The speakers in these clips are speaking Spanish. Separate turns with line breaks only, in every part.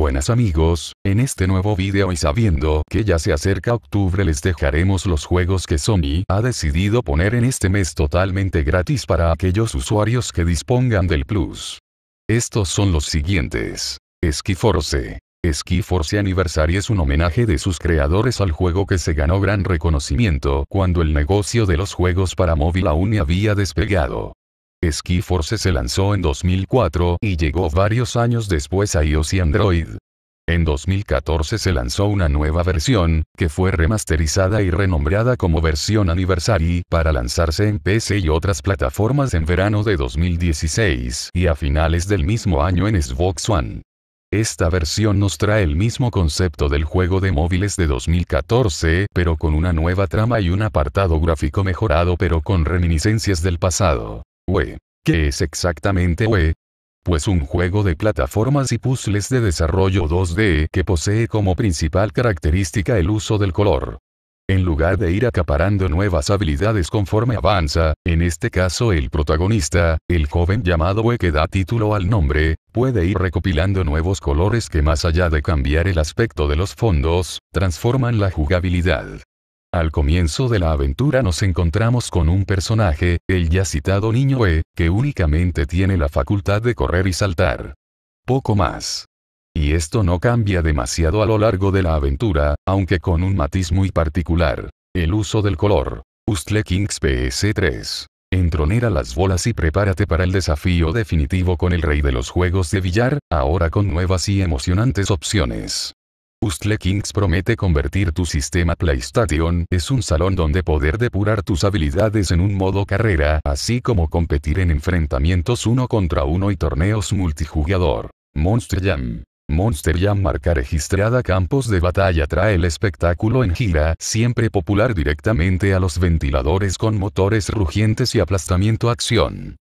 Buenas amigos, en este nuevo video y sabiendo que ya se acerca octubre les dejaremos los juegos que Sony ha decidido poner en este mes totalmente gratis para aquellos usuarios que dispongan del Plus. Estos son los siguientes. Esquiforce. Esquiforce Anniversary es un homenaje de sus creadores al juego que se ganó gran reconocimiento cuando el negocio de los juegos para móvil aún había despegado. Ski Force se lanzó en 2004 y llegó varios años después a iOS y Android. En 2014 se lanzó una nueva versión, que fue remasterizada y renombrada como versión Anniversary para lanzarse en PC y otras plataformas en verano de 2016 y a finales del mismo año en Xbox One. Esta versión nos trae el mismo concepto del juego de móviles de 2014, pero con una nueva trama y un apartado gráfico mejorado pero con reminiscencias del pasado. ¿Qué es exactamente we? Pues un juego de plataformas y puzzles de desarrollo 2D que posee como principal característica el uso del color. En lugar de ir acaparando nuevas habilidades conforme avanza, en este caso el protagonista, el joven llamado We que da título al nombre, puede ir recopilando nuevos colores que más allá de cambiar el aspecto de los fondos, transforman la jugabilidad. Al comienzo de la aventura nos encontramos con un personaje, el ya citado niño E, que únicamente tiene la facultad de correr y saltar. Poco más. Y esto no cambia demasiado a lo largo de la aventura, aunque con un matiz muy particular. El uso del color. Ustle Kings PS3. Entronera las bolas y prepárate para el desafío definitivo con el rey de los juegos de billar, ahora con nuevas y emocionantes opciones. Ustle Kings promete convertir tu sistema PlayStation es un salón donde poder depurar tus habilidades en un modo carrera, así como competir en enfrentamientos uno contra uno y torneos multijugador. Monster Jam. Monster Jam marca registrada Campos de Batalla trae el espectáculo en gira, siempre popular directamente a los ventiladores con motores rugientes y aplastamiento acción.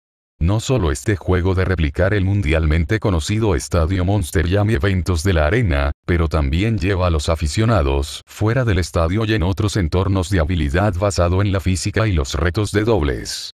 No solo este juego de replicar el mundialmente conocido Estadio Monster y eventos de la arena, pero también lleva a los aficionados fuera del estadio y en otros entornos de habilidad basado en la física y los retos de dobles.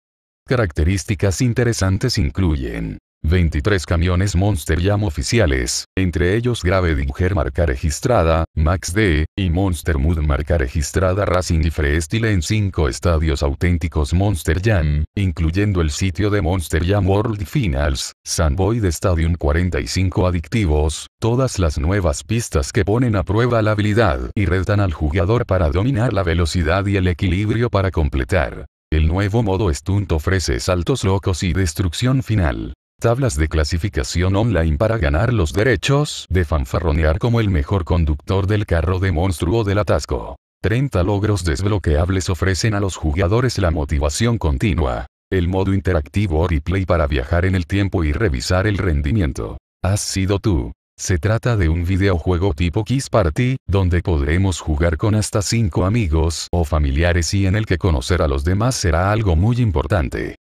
Características interesantes incluyen 23 camiones Monster Jam oficiales, entre ellos Grave marca registrada, Max D, y Monster Mood marca registrada Racing y Freestyle en 5 estadios auténticos Monster Jam, incluyendo el sitio de Monster Jam World Finals, Sanboy Stadium 45 adictivos, todas las nuevas pistas que ponen a prueba la habilidad y retan al jugador para dominar la velocidad y el equilibrio para completar. El nuevo modo Stunt ofrece saltos locos y destrucción final. Tablas de clasificación online para ganar los derechos de fanfarronear como el mejor conductor del carro de monstruo del atasco. 30 logros desbloqueables ofrecen a los jugadores la motivación continua. El modo interactivo replay para viajar en el tiempo y revisar el rendimiento. Has sido tú. Se trata de un videojuego tipo Kiss Party, donde podremos jugar con hasta 5 amigos o familiares y en el que conocer a los demás será algo muy importante.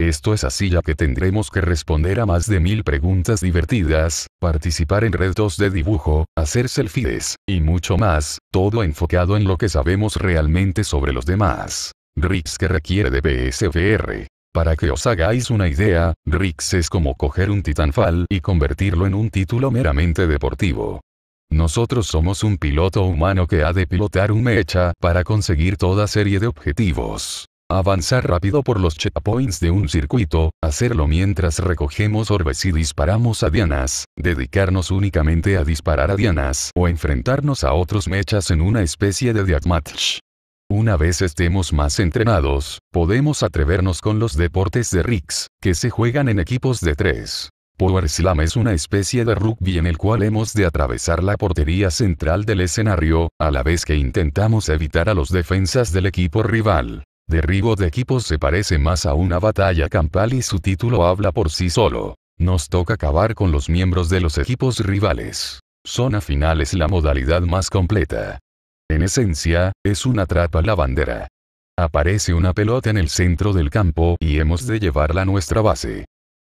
Esto es así ya que tendremos que responder a más de mil preguntas divertidas, participar en retos de dibujo, hacer selfies, y mucho más, todo enfocado en lo que sabemos realmente sobre los demás. Rix que requiere de PSVR. Para que os hagáis una idea, Rix es como coger un Titanfall y convertirlo en un título meramente deportivo. Nosotros somos un piloto humano que ha de pilotar un mecha para conseguir toda serie de objetivos. Avanzar rápido por los checkpoints de un circuito, hacerlo mientras recogemos orbes y disparamos a dianas, dedicarnos únicamente a disparar a dianas o enfrentarnos a otros mechas en una especie de match. Una vez estemos más entrenados, podemos atrevernos con los deportes de Rix, que se juegan en equipos de tres. Power Slam es una especie de rugby en el cual hemos de atravesar la portería central del escenario, a la vez que intentamos evitar a los defensas del equipo rival derribo de equipos se parece más a una batalla campal y su título habla por sí solo. Nos toca acabar con los miembros de los equipos rivales. Zona final es la modalidad más completa. En esencia, es una trapa la bandera. Aparece una pelota en el centro del campo y hemos de llevarla a nuestra base.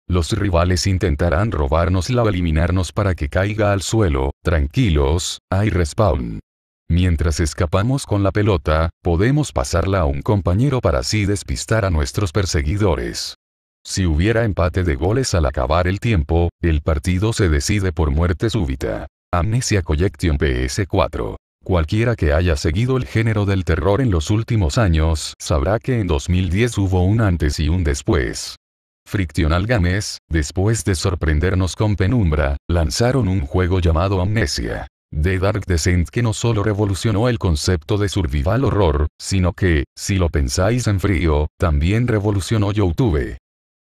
Los rivales intentarán robarnosla o eliminarnos para que caiga al suelo, tranquilos, hay respawn. Mientras escapamos con la pelota, podemos pasarla a un compañero para así despistar a nuestros perseguidores. Si hubiera empate de goles al acabar el tiempo, el partido se decide por muerte súbita. Amnesia Collection PS4. Cualquiera que haya seguido el género del terror en los últimos años sabrá que en 2010 hubo un antes y un después. Frictional Games, después de sorprendernos con Penumbra, lanzaron un juego llamado Amnesia. The Dark Descent que no solo revolucionó el concepto de survival horror, sino que, si lo pensáis en frío, también revolucionó YouTube.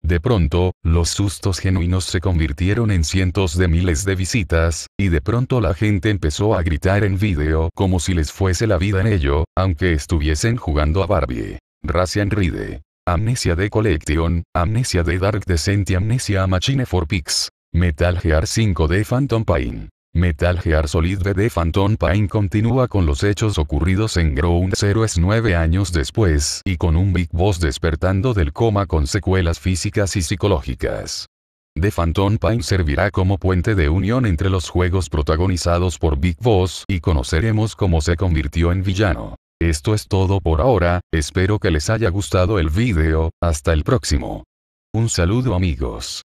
De pronto, los sustos genuinos se convirtieron en cientos de miles de visitas, y de pronto la gente empezó a gritar en vídeo como si les fuese la vida en ello, aunque estuviesen jugando a Barbie. Racian Ride. Amnesia de Collection, Amnesia de Dark Descent y Amnesia Machine for Pix. Metal Gear 5 de Phantom Pain. Metal Gear Solid de Phantom Pain continúa con los hechos ocurridos en Ground Zero es nueve años después y con un Big Boss despertando del coma con secuelas físicas y psicológicas. The Phantom Pain servirá como puente de unión entre los juegos protagonizados por Big Boss y conoceremos cómo se convirtió en villano. Esto es todo por ahora, espero que les haya gustado el video, hasta el próximo. Un saludo amigos.